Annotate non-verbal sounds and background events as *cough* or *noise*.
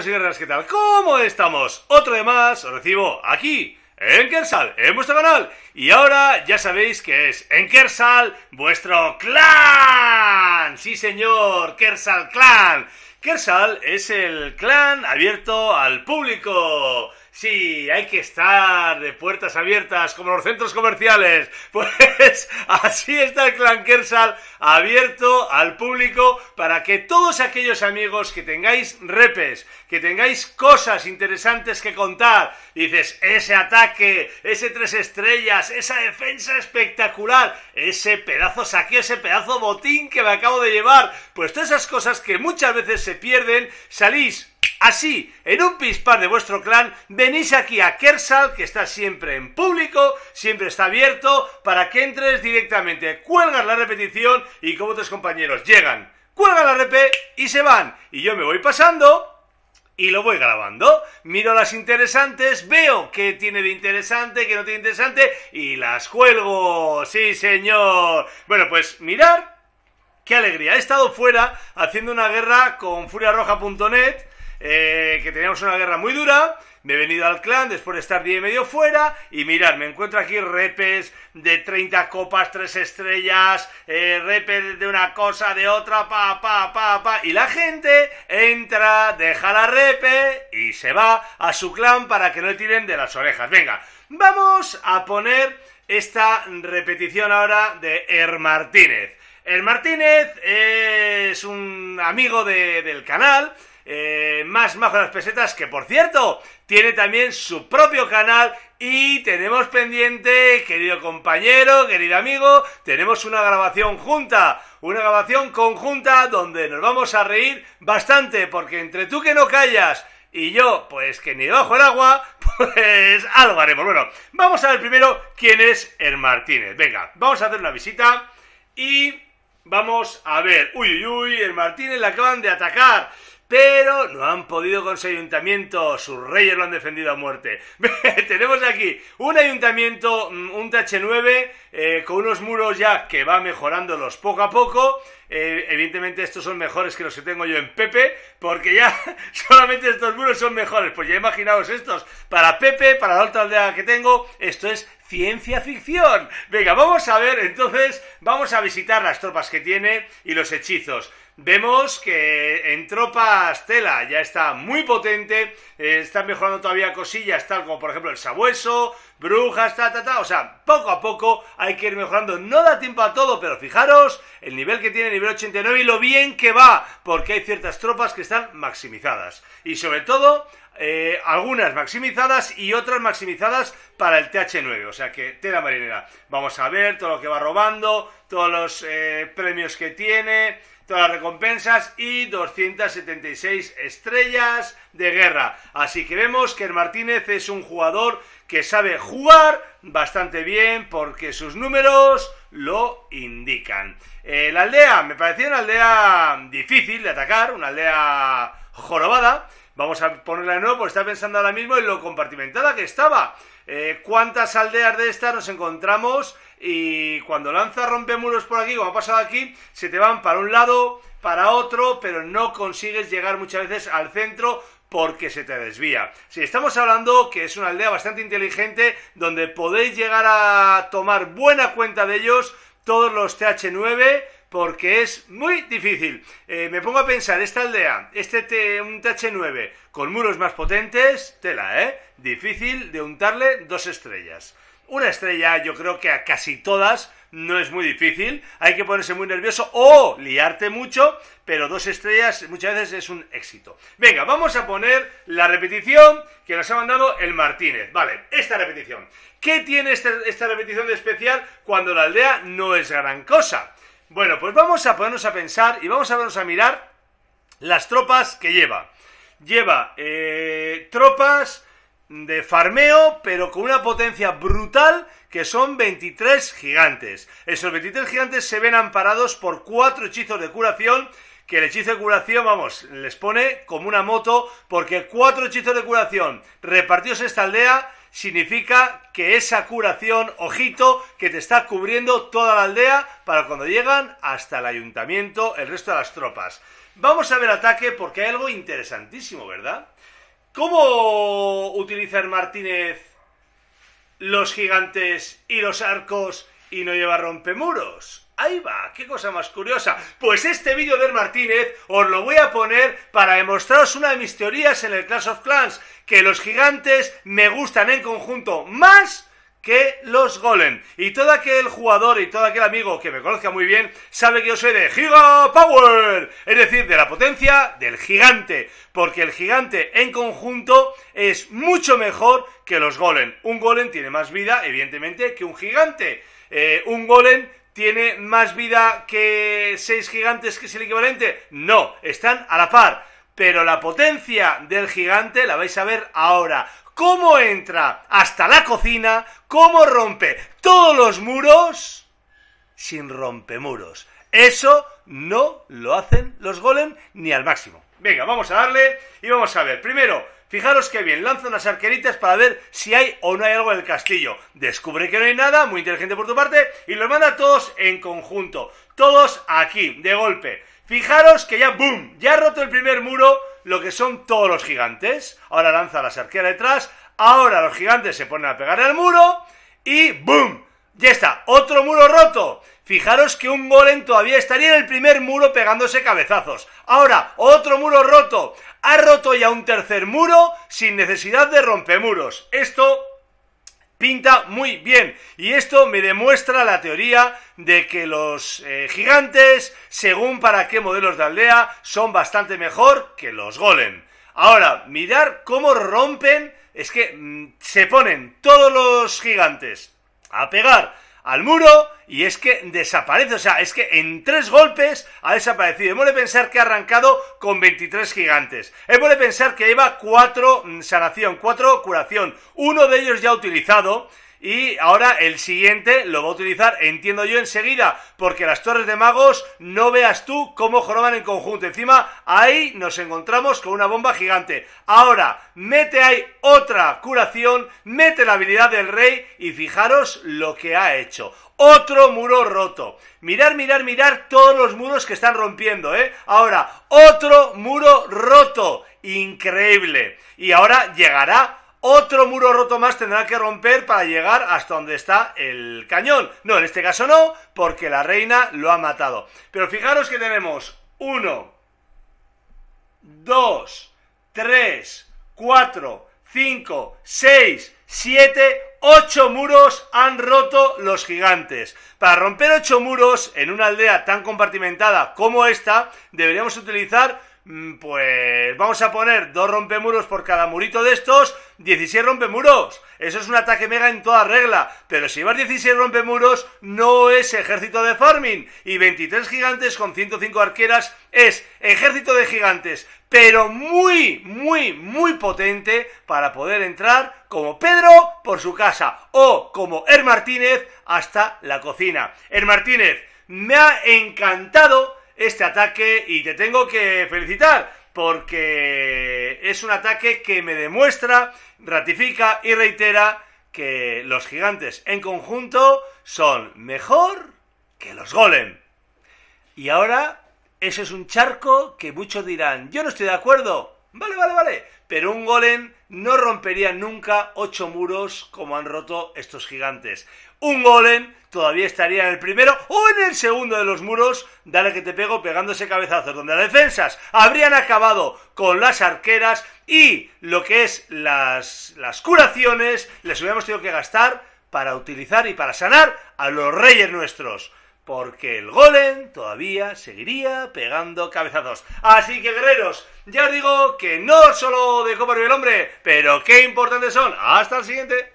señoras ¿qué tal? ¿Cómo estamos? Otro de más, os recibo aquí, en Kersal, en vuestro canal. Y ahora ya sabéis que es en Kersal vuestro clan. Sí, señor, Kersal Clan. Kersal es el clan abierto al público. Sí, hay que estar de puertas abiertas, como los centros comerciales. *laughs* Pues así está el clan Kersal, abierto al público para que todos aquellos amigos que tengáis repes, que tengáis cosas interesantes que contar, dices, ese ataque, ese tres estrellas, esa defensa espectacular, ese pedazo saqueo, ese pedazo botín que me acabo de llevar, pues todas esas cosas que muchas veces se pierden, salís Así, en un pispar de vuestro clan, venís aquí a Kersal, que está siempre en público, siempre está abierto, para que entres directamente, cuelgas la repetición y como tus compañeros llegan, cuelgan la rep y se van. Y yo me voy pasando y lo voy grabando. Miro las interesantes, veo que tiene de interesante, que no tiene interesante y las cuelgo. Sí, señor. Bueno, pues mirar qué alegría. He estado fuera haciendo una guerra con furiarroja.net, eh, que teníamos una guerra muy dura. Me he venido al clan después de estar día y medio fuera y mirad, me encuentro aquí repes de 30 copas, tres estrellas, eh, repes de una cosa, de otra, pa, pa, pa, pa. Y la gente entra, deja la repe y se va a su clan para que no le tiren de las orejas. Venga, vamos a poner esta repetición ahora de Er Martínez. El Martínez es un amigo del canal. Eh, más majo las pesetas, que por cierto, tiene también su propio canal y tenemos pendiente, querido compañero, querido amigo, tenemos una grabación junta, una grabación conjunta donde nos vamos a reír bastante, porque entre tú que no callas y yo, pues que ni bajo el agua, *laughs* pues algo haremos. Bueno, vamos a ver primero quién es el Martínez. Venga, vamos a hacer una visita y Vamos a ver. Uy, uy, uy, el Martínez la acaban de atacar. Pero no han podido con su ayuntamiento. Sus reyes lo han defendido a muerte. *laughs* Tenemos aquí un ayuntamiento, mm, un TH9, eh, con unos muros ya que va mejorándolos poco a poco. Eh, evidentemente estos son mejores que los que tengo yo en Pepe, porque ya *laughs* solamente estos muros son mejores. Pues ya imaginaos estos. Para Pepe, para la otra aldea que tengo, esto es ciencia ficción. Venga, vamos a ver, entonces, vamos a visitar las tropas que tiene y los hechizos vemos que en tropas tela ya está muy potente, eh, están mejorando todavía cosillas, tal como por ejemplo el sabueso, brujas, ta, ta, ta, o sea, poco a poco hay que ir mejorando, no da tiempo a todo, pero fijaros el nivel que tiene nivel 89 y lo bien que va, porque hay ciertas tropas que están maximizadas, y sobre todo eh, algunas maximizadas y otras maximizadas para el TH9, o sea que tela marinera. Vamos a ver todo lo que va robando, todos los eh, premios que tiene, todas las recompensas y 276 estrellas de guerra. Así que vemos que el Martínez es un jugador que sabe jugar bastante bien porque sus números lo indican. Eh, la aldea, me parecía una aldea difícil de atacar, una aldea jorobada. Vamos a ponerla de nuevo porque está pensando ahora mismo en lo compartimentada que estaba. Eh, ¿Cuántas aldeas de estas nos encontramos? Y cuando lanza rompemuros por aquí, como ha pasado aquí, se te van para un lado, para otro, pero no consigues llegar muchas veces al centro porque se te desvía. Si estamos hablando que es una aldea bastante inteligente donde podéis llegar a tomar buena cuenta de ellos todos los TH9 porque es muy difícil. Eh, me pongo a pensar, esta aldea, este T, TH9 con muros más potentes, tela, ¿eh? Difícil de untarle dos estrellas. Una estrella yo creo que a casi todas no es muy difícil, hay que ponerse muy nervioso o liarte mucho, pero dos estrellas muchas veces es un éxito. Venga, vamos a poner la repetición que nos ha mandado el Martínez. Vale, esta repetición. ¿Qué tiene este, esta repetición de especial cuando la aldea no es gran cosa? Bueno, pues vamos a ponernos a pensar y vamos a vernos a mirar las tropas que lleva. Lleva eh, tropas de farmeo, pero con una potencia brutal que son 23 gigantes. Esos 23 gigantes se ven amparados por cuatro hechizos de curación que el hechizo de curación, vamos, les pone como una moto, porque cuatro hechizos de curación repartidos en esta aldea significa que esa curación, ojito, que te está cubriendo toda la aldea para cuando llegan hasta el ayuntamiento, el resto de las tropas. Vamos a ver ataque porque hay algo interesantísimo, ¿verdad? ¿Cómo utilizar Martínez los gigantes y los arcos y no lleva rompemuros? Ahí va, qué cosa más curiosa. Pues este vídeo de Martínez os lo voy a poner para demostraros una de mis teorías en el Clash of Clans, que los gigantes me gustan en conjunto más que los golem. Y todo aquel jugador y todo aquel amigo que me conozca muy bien sabe que yo soy de Giga Power, es decir, de la potencia del gigante, porque el gigante en conjunto es mucho mejor que los golem. Un golem tiene más vida, evidentemente, que un gigante. Eh, un golem ¿Tiene más vida que seis gigantes, que es el equivalente? No, están a la par. Pero la potencia del gigante la vais a ver ahora. Cómo entra hasta la cocina, cómo rompe todos los muros sin muros Eso no lo hacen los golem ni al máximo. Venga, vamos a darle y vamos a ver. Primero, Fijaros que bien, lanza unas arqueritas para ver si hay o no hay algo en el castillo. Descubre que no hay nada, muy inteligente por tu parte, y los manda todos en conjunto. Todos aquí, de golpe. Fijaros que ya, ¡boom! Ya ha roto el primer muro, lo que son todos los gigantes. Ahora lanza las arqueras detrás, ahora los gigantes se ponen a pegar al muro, y ¡boom! Ya está, otro muro roto. Fijaros que un golem todavía estaría en el primer muro pegándose cabezazos. Ahora, otro muro roto. Ha roto ya un tercer muro sin necesidad de rompemuros. Esto pinta muy bien. Y esto me demuestra la teoría de que los eh, gigantes, según para qué modelos de aldea, son bastante mejor que los golem. Ahora, mirar cómo rompen, es que mm, se ponen todos los gigantes a pegar al muro y es que desaparece. O sea, es que en tres golpes ha desaparecido. Hemos de pensar que ha arrancado con 23 gigantes. Hemos de pensar que lleva cuatro mm, sanación, cuatro curación. Uno de ellos ya utilizado. Y ahora el siguiente lo va a utilizar, entiendo yo, enseguida, porque las torres de magos no veas tú cómo joroban en conjunto. Encima, ahí nos encontramos con una bomba gigante. Ahora, mete ahí otra curación, mete la habilidad del rey y fijaros lo que ha hecho. Otro muro roto. Mirar, mirar, mirar todos los muros que están rompiendo, ¿eh? Ahora, otro muro roto. Increíble. Y ahora llegará otro muro roto más tendrá que romper para llegar hasta donde está el cañón. No, en este caso no, porque la reina lo ha matado. Pero fijaros que tenemos 1, 2, 3, 4, 5, 6, 7, 8 muros han roto los gigantes. Para romper ocho muros en una aldea tan compartimentada como esta, deberíamos utilizar, mm, pues vamos a poner dos rompemuros por cada murito de estos, 16 muros Eso es un ataque mega en toda regla. Pero si vas 16 muros no es ejército de farming. Y 23 gigantes con 105 arqueras es ejército de gigantes. Pero muy, muy, muy potente para poder entrar como Pedro por su casa o como Er Martínez hasta la cocina. Er Martínez, me ha encantado este ataque y te tengo que felicitar porque es un ataque que me demuestra, ratifica y reitera que los gigantes en conjunto son mejor que los golem. Y ahora, eso es un charco que muchos dirán, yo no estoy de acuerdo, Vale, vale, vale. Pero un golem no rompería nunca ocho muros como han roto estos gigantes. Un golem todavía estaría en el primero o en el segundo de los muros. Dale que te pego pegándose cabezazos. Donde las defensas habrían acabado con las arqueras y lo que es las, las curaciones les hubiéramos tenido que gastar para utilizar y para sanar a los reyes nuestros porque el golem todavía seguiría pegando cabezazos. Así que, guerreros, ya os digo que no solo dejó copa el hombre, pero qué importantes son. Hasta el siguiente.